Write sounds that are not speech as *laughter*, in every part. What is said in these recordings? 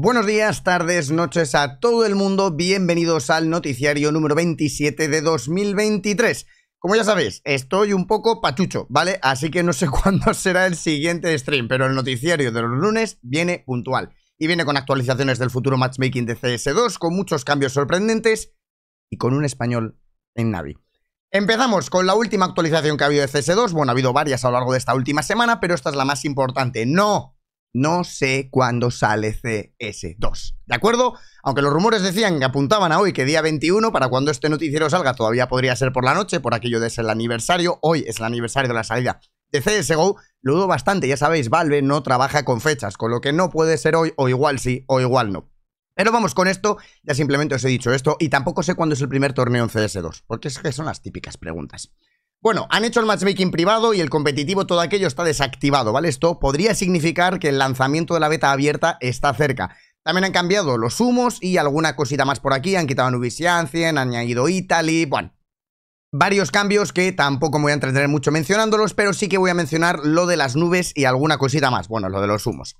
Buenos días, tardes, noches a todo el mundo. Bienvenidos al noticiario número 27 de 2023. Como ya sabéis, estoy un poco pachucho, ¿vale? Así que no sé *laughs* cuándo será el siguiente stream, pero el noticiario de los lunes viene puntual. Y viene con actualizaciones del futuro matchmaking de CS2, con muchos cambios sorprendentes y con un español en Navi. Empezamos con la última actualización que ha habido de CS2. Bueno, ha habido varias a lo largo de esta última semana, pero esta es la más importante. No no sé cuándo sale CS2. ¿De acuerdo? Aunque los rumores decían que apuntaban a hoy, que día 21, para cuando este noticiero salga, todavía podría ser por la noche, por aquello de ser el aniversario. Hoy es el aniversario de la salida de CSGO. Lo dudo bastante, ya sabéis, Valve no trabaja con fechas, con lo que no puede ser hoy, o igual sí, o igual no. Pero vamos con esto, ya simplemente os he dicho esto, y tampoco sé cuándo es el primer torneo en CS2, porque es que son las típicas preguntas. Bueno, han hecho el matchmaking privado y el competitivo, todo aquello está desactivado, ¿vale? Esto podría significar que el lanzamiento de la beta abierta está cerca. También han cambiado los humos y alguna cosita más por aquí, han quitado y han añadido Italy, bueno. Varios cambios que tampoco me voy a entretener mucho mencionándolos, pero sí que voy a mencionar lo de las nubes y alguna cosita más, bueno, lo de los humos.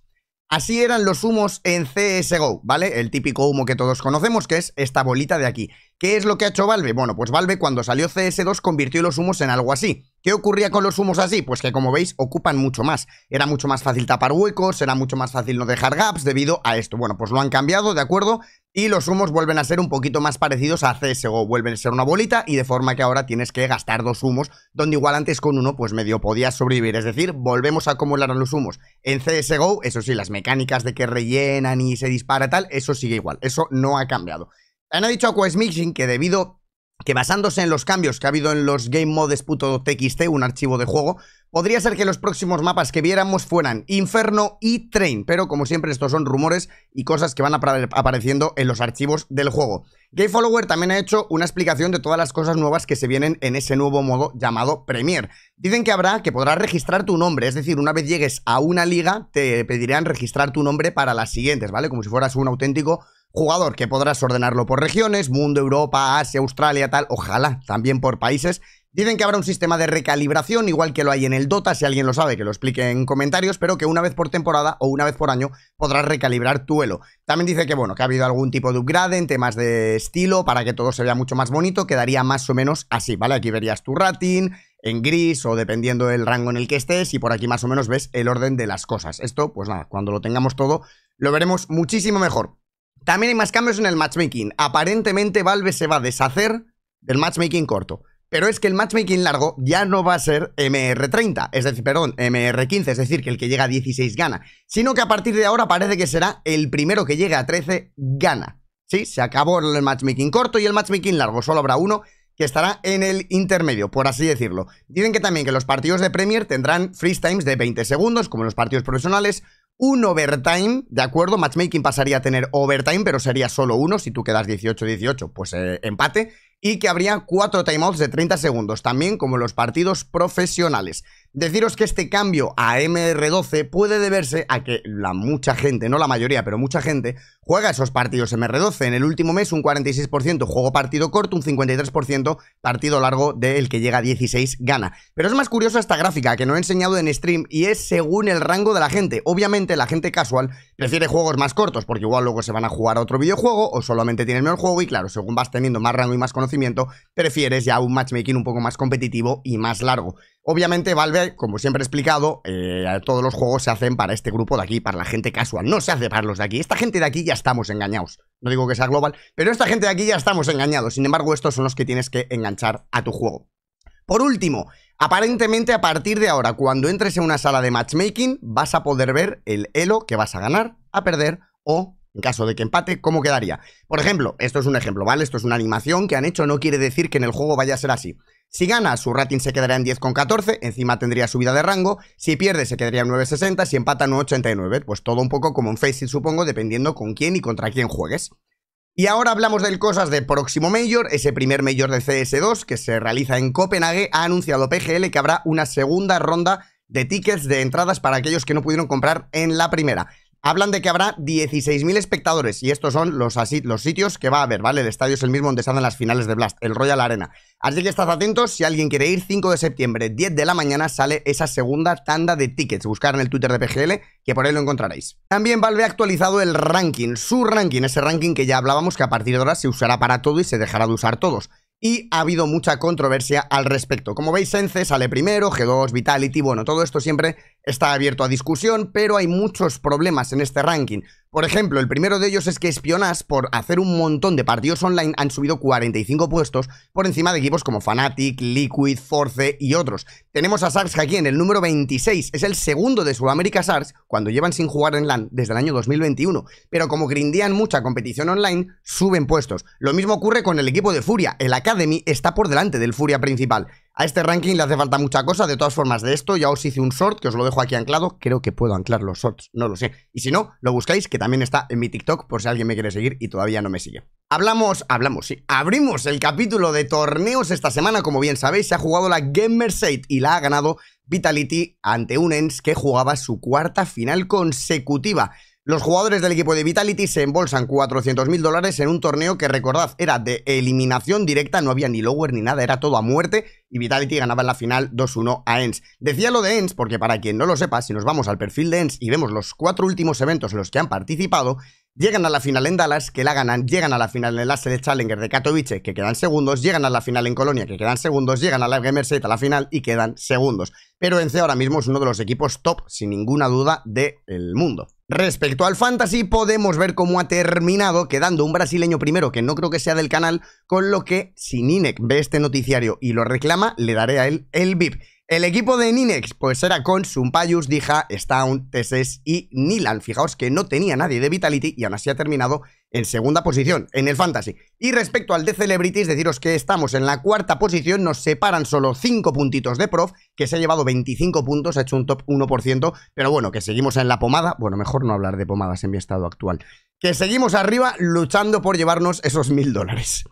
Así eran los humos en CSGO, ¿vale? El típico humo que todos conocemos, que es esta bolita de aquí. ¿Qué es lo que ha hecho Valve? Bueno, pues Valve cuando salió CS2 convirtió los humos en algo así. ¿Qué ocurría con los humos así? Pues que como veis ocupan mucho más. Era mucho más fácil tapar huecos, era mucho más fácil no dejar gaps debido a esto. Bueno, pues lo han cambiado, ¿de acuerdo? y los humos vuelven a ser un poquito más parecidos a CSGO, vuelven a ser una bolita y de forma que ahora tienes que gastar dos humos, donde igual antes con uno pues medio podías sobrevivir, es decir, volvemos a acumular los humos. En CSGO, eso sí, las mecánicas de que rellenan y se dispara tal, eso sigue igual, eso no ha cambiado. Han dicho a Quest Mixing que debido que basándose en los cambios que ha habido en los game TXT, un archivo de juego, podría ser que los próximos mapas que viéramos fueran Inferno y Train, pero como siempre estos son rumores y cosas que van apareciendo en los archivos del juego. Follower también ha hecho una explicación de todas las cosas nuevas que se vienen en ese nuevo modo llamado Premiere. Dicen que habrá que podrás registrar tu nombre, es decir, una vez llegues a una liga te pedirán registrar tu nombre para las siguientes, ¿vale? Como si fueras un auténtico Jugador que podrás ordenarlo por regiones, mundo, Europa, Asia, Australia, tal, ojalá, también por países. Dicen que habrá un sistema de recalibración, igual que lo hay en el Dota, si alguien lo sabe, que lo explique en comentarios, pero que una vez por temporada o una vez por año podrás recalibrar tu elo. También dice que, bueno, que ha habido algún tipo de upgrade en temas de estilo para que todo se vea mucho más bonito, quedaría más o menos así, ¿vale? Aquí verías tu rating, en gris o dependiendo del rango en el que estés y por aquí más o menos ves el orden de las cosas. Esto, pues nada, cuando lo tengamos todo, lo veremos muchísimo mejor. También hay más cambios en el matchmaking. Aparentemente Valve se va a deshacer del matchmaking corto. Pero es que el matchmaking largo ya no va a ser MR30, es decir, perdón, MR15, es decir, que el que llega a 16 gana, sino que a partir de ahora parece que será el primero que llegue a 13 gana. Sí, se acabó el matchmaking corto y el matchmaking largo, solo habrá uno que estará en el intermedio, por así decirlo. Dicen que también que los partidos de Premier tendrán free times de 20 segundos, como en los partidos profesionales, un overtime, ¿de acuerdo? Matchmaking pasaría a tener overtime, pero sería solo uno. Si tú quedas 18-18, pues eh, empate. Y que habría cuatro timeouts de 30 segundos, también como los partidos profesionales. Deciros que este cambio a MR12 puede deberse a que la mucha gente, no la mayoría, pero mucha gente, juega esos partidos MR12. En el último mes un 46% juego partido corto, un 53% partido largo del que llega a 16 gana. Pero es más curiosa esta gráfica que no he enseñado en stream y es según el rango de la gente. Obviamente la gente casual prefiere juegos más cortos porque igual luego se van a jugar a otro videojuego o solamente tienen el juego y claro, según vas teniendo más rango y más conocimiento, prefieres ya un matchmaking un poco más competitivo y más largo. Obviamente Valve, como siempre he explicado, eh, todos los juegos se hacen para este grupo de aquí, para la gente casual, no se hace para los de aquí. Esta gente de aquí ya estamos engañados. No digo que sea global, pero esta gente de aquí ya estamos engañados. Sin embargo, estos son los que tienes que enganchar a tu juego. Por último, aparentemente a partir de ahora, cuando entres en una sala de matchmaking, vas a poder ver el elo que vas a ganar, a perder o en caso de que empate, ¿cómo quedaría? Por ejemplo, esto es un ejemplo, ¿vale? Esto es una animación que han hecho, no quiere decir que en el juego vaya a ser así. Si gana, su rating se quedaría en 10,14, encima tendría subida de rango, si pierde se quedaría en 9,60, si empata en 89. pues todo un poco como en Faceit supongo, dependiendo con quién y contra quién juegues. Y ahora hablamos del cosas de próximo Major, ese primer Major de CS2 que se realiza en Copenhague, ha anunciado PGL que habrá una segunda ronda de tickets de entradas para aquellos que no pudieron comprar en la primera. Hablan de que habrá 16.000 espectadores y estos son los, los sitios que va a haber, ¿vale? El estadio es el mismo donde se las finales de Blast, el Royal Arena. Así que estad atentos, si alguien quiere ir, 5 de septiembre, 10 de la mañana sale esa segunda tanda de tickets. Buscar en el Twitter de PGL, que por ahí lo encontraréis. También Valve ha actualizado el ranking, su ranking, ese ranking que ya hablábamos que a partir de ahora se usará para todo y se dejará de usar todos y ha habido mucha controversia al respecto. Como veis, Sense sale primero, G2, Vitality, bueno, todo esto siempre Está abierto a discusión, pero hay muchos problemas en este ranking. Por ejemplo, el primero de ellos es que Espionas, por hacer un montón de partidos online, han subido 45 puestos por encima de equipos como Fnatic, Liquid, Force y otros. Tenemos a Sars aquí en el número 26, es el segundo de Sudamérica Sars, cuando llevan sin jugar en LAN desde el año 2021. Pero como grindían mucha competición online, suben puestos. Lo mismo ocurre con el equipo de Furia, el Academy está por delante del Furia principal. A este ranking le hace falta mucha cosa, de todas formas de esto ya os hice un sort que os lo dejo aquí anclado, creo que puedo anclar los sorts. no lo sé. Y si no, lo buscáis que también está en mi TikTok por si alguien me quiere seguir y todavía no me sigue. Hablamos, hablamos, sí, abrimos el capítulo de torneos esta semana, como bien sabéis, se ha jugado la Merced y la ha ganado Vitality ante un ENS que jugaba su cuarta final consecutiva. Los jugadores del equipo de Vitality se embolsan 400.000 dólares en un torneo que, recordad, era de eliminación directa, no había ni lower ni nada, era todo a muerte y Vitality ganaba en la final 2-1 a ENS. Decía lo de ENS porque para quien no lo sepa, si nos vamos al perfil de ENS y vemos los cuatro últimos eventos en los que han participado, llegan a la final en Dallas, que la ganan, llegan a la final en la de Challenger de Katowice, que quedan segundos, llegan a la final en Colonia, que quedan segundos, llegan a la Gamerset a la final y quedan segundos. Pero ENCE ahora mismo es uno de los equipos top, sin ninguna duda, del mundo. Respecto al fantasy, podemos ver cómo ha terminado quedando un brasileño primero, que no creo que sea del canal, con lo que si Ninek ve este noticiario y lo reclama, le daré a él el VIP. El equipo de Ninex, pues era con Sumpayus, Dija, Staun, Tses y Nilan. Fijaos que no tenía nadie de Vitality y aún así ha terminado en segunda posición en el Fantasy. Y respecto al de Celebrities, deciros que estamos en la cuarta posición, nos separan solo 5 puntitos de Prof, que se ha llevado 25 puntos, ha hecho un top 1%, pero bueno, que seguimos en la pomada. Bueno, mejor no hablar de pomadas en mi estado actual. Que seguimos arriba luchando por llevarnos esos mil dólares.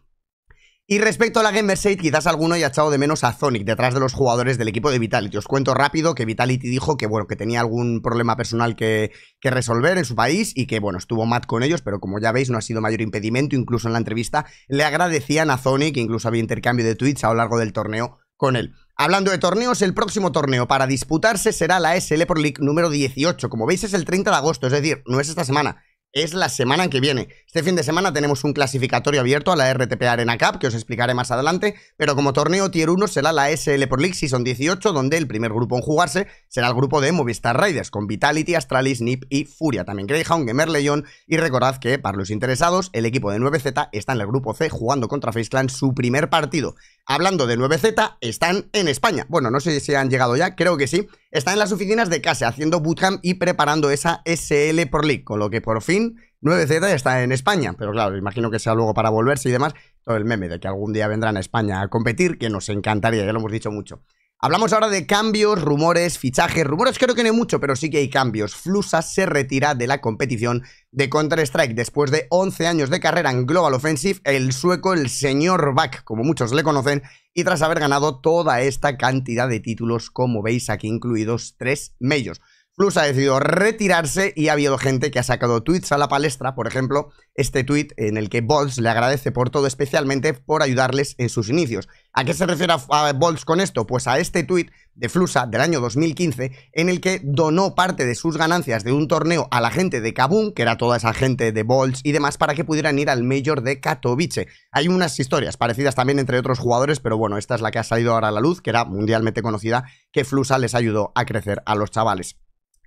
Y respecto a la Game 8, quizás alguno haya echado de menos a Sonic detrás de los jugadores del equipo de Vitality. Os cuento rápido que Vitality dijo que, bueno, que tenía algún problema personal que, que, resolver en su país y que, bueno, estuvo mad con ellos, pero como ya veis, no ha sido mayor impedimento. Incluso en la entrevista le agradecían a Sonic, incluso había intercambio de tweets a lo largo del torneo con él. Hablando de torneos, el próximo torneo para disputarse será la SL Pro League número 18. Como veis, es el 30 de agosto, es decir, no es esta semana es la semana que viene. Este fin de semana tenemos un clasificatorio abierto a la RTP Arena Cup, que os explicaré más adelante, pero como torneo Tier 1 será la SL por League Season 18, donde el primer grupo en jugarse será el grupo de Movistar Raiders, con Vitality, Astralis, Nip y Furia, también Greyhound, Gamer León, y recordad que, para los interesados, el equipo de 9Z está en el grupo C jugando contra FaceClan su primer partido hablando de 9Z, están en España. Bueno, no sé si han llegado ya, creo que sí. Están en las oficinas de casa haciendo bootcamp y preparando esa SL por League, con lo que por fin 9Z está en España. Pero claro, imagino que sea luego para volverse y demás. Todo el meme de que algún día vendrán a España a competir, que nos encantaría, ya lo hemos dicho mucho. Hablamos ahora de cambios, rumores, fichajes. Rumores creo que no hay mucho, pero sí que hay cambios. Flusa se retira de la competición de Counter-Strike después de 11 años de carrera en Global Offensive. El sueco, el señor Back, como muchos le conocen, y tras haber ganado toda esta cantidad de títulos, como veis aquí incluidos tres mellos. Flusa ha decidido retirarse y ha habido gente que ha sacado tweets a la palestra, por ejemplo, este tweet en el que Bolts le agradece por todo, especialmente por ayudarles en sus inicios. ¿A qué se refiere a, con esto? Pues a este tweet de Flusa del año 2015, en el que donó parte de sus ganancias de un torneo a la gente de Kabum, que era toda esa gente de Bolts y demás, para que pudieran ir al Major de Katowice. Hay unas historias parecidas también entre otros jugadores, pero bueno, esta es la que ha salido ahora a la luz, que era mundialmente conocida, que Flusa les ayudó a crecer a los chavales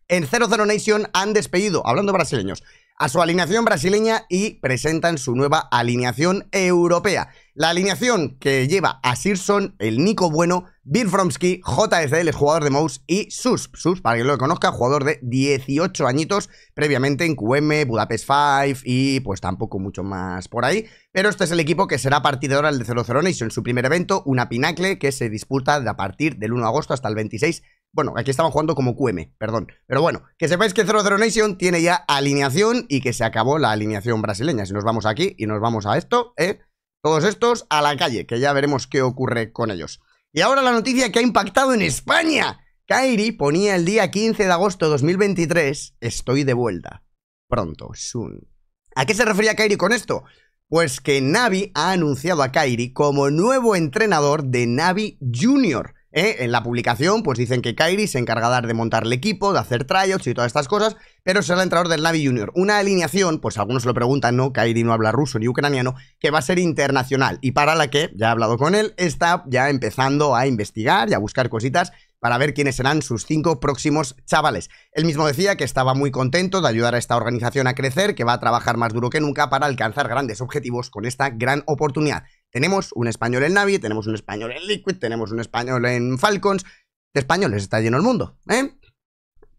en 00 Nation han despedido, hablando brasileños, a su alineación brasileña y presentan su nueva alineación europea. La alineación que lleva a Sirson, el Nico Bueno, Bill Fromsky, JSL, el jugador de Mouse, y Susp. Sus para que lo conozca, jugador de 18 añitos, previamente en QM, Budapest 5 y pues tampoco mucho más por ahí. Pero este es el equipo que será partidor al de 00 Nation, su primer evento, una pinacle que se disputa de a partir del 1 de agosto hasta el 26 bueno, aquí estamos jugando como QM, perdón. Pero bueno, que sepáis que 00 Nation tiene ya alineación y que se acabó la alineación brasileña. Si nos vamos aquí y nos vamos a esto, ¿eh? Todos estos a la calle, que ya veremos qué ocurre con ellos. Y ahora la noticia que ha impactado en España. Kairi ponía el día 15 de agosto de 2023, estoy de vuelta. Pronto, soon. ¿A qué se refería Kairi con esto? Pues que Navi ha anunciado a Kairi como nuevo entrenador de Navi Junior ¿eh? En la publicación, pues dicen que Kairi se encargará de montar el equipo, de hacer tryouts y todas estas cosas, pero será el entrenador del Navi Junior. Una alineación, pues algunos lo preguntan, ¿no? Kairi no habla ruso ni ucraniano, que va a ser internacional y para la que, ya he hablado con él, está ya empezando a investigar y a buscar cositas para ver quiénes serán sus cinco próximos chavales. Él mismo decía que estaba muy contento de ayudar a esta organización a crecer, que va a trabajar más duro que nunca para alcanzar grandes objetivos con esta gran oportunidad. Tenemos un español en Navi, tenemos un español en Liquid, tenemos un español en Falcons. De españoles está lleno el mundo, ¿eh?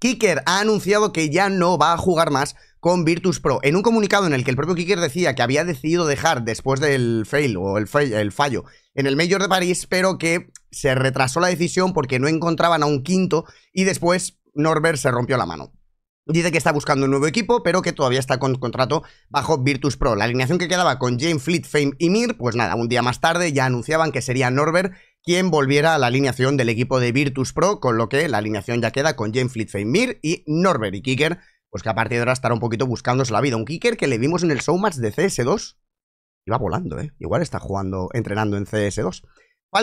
Kicker ha anunciado que ya no va a jugar más con Virtus Pro. En un comunicado en el que el propio Kicker decía que había decidido dejar después del fail o el, el fallo en el Major de París, pero que se retrasó la decisión porque no encontraban a un quinto y después Norbert se rompió la mano. Dice que está buscando un nuevo equipo, pero que todavía está con contrato bajo Virtus Pro. La alineación que quedaba con Jane Fleet, Fame y Mir, pues nada, un día más tarde ya anunciaban que sería Norbert quien volviera a la alineación del equipo de Virtus Pro, con lo que la alineación ya queda con Jane Fleet, Fame, Mir y Norbert y Kicker, pues que a partir de ahora estará un poquito buscándose la vida. Un Kicker que le vimos en el Showmatch de CS2, iba volando, ¿eh? Igual está jugando, entrenando en CS2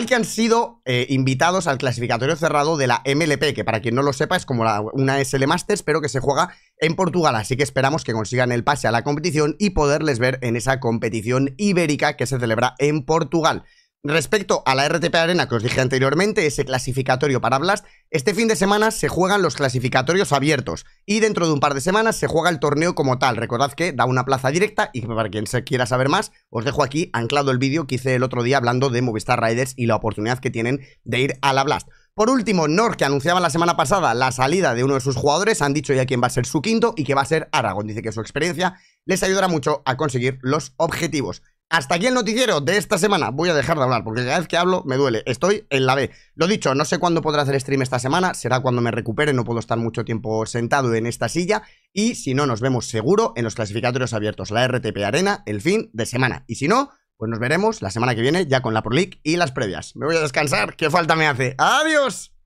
que han sido eh, invitados al clasificatorio cerrado de la MLP, que para quien no lo sepa es como una SL Masters, pero que se juega en Portugal, así que esperamos que consigan el pase a la competición y poderles ver en esa competición ibérica que se celebra en Portugal. Respecto a la RTP Arena que os dije anteriormente, ese clasificatorio para Blast, este fin de semana se juegan los clasificatorios abiertos y dentro de un par de semanas se juega el torneo como tal. Recordad que da una plaza directa y para quien se quiera saber más, os dejo aquí anclado el vídeo que hice el otro día hablando de Movistar Riders y la oportunidad que tienen de ir a la Blast. Por último, Nor, que anunciaba la semana pasada la salida de uno de sus jugadores, han dicho ya quién va a ser su quinto y que va a ser Aragón. Dice que su experiencia les ayudará mucho a conseguir los objetivos. Hasta aquí el noticiero de esta semana. Voy a dejar de hablar porque cada vez que hablo me duele. Estoy en la B. Lo dicho, no sé cuándo podrá hacer stream esta semana. Será cuando me recupere. No puedo estar mucho tiempo sentado en esta silla. Y si no, nos vemos seguro en los clasificatorios abiertos, la RTP Arena, el fin de semana. Y si no, pues nos veremos la semana que viene ya con la Pro League y las previas. Me voy a descansar. ¿Qué falta me hace? ¡Adiós!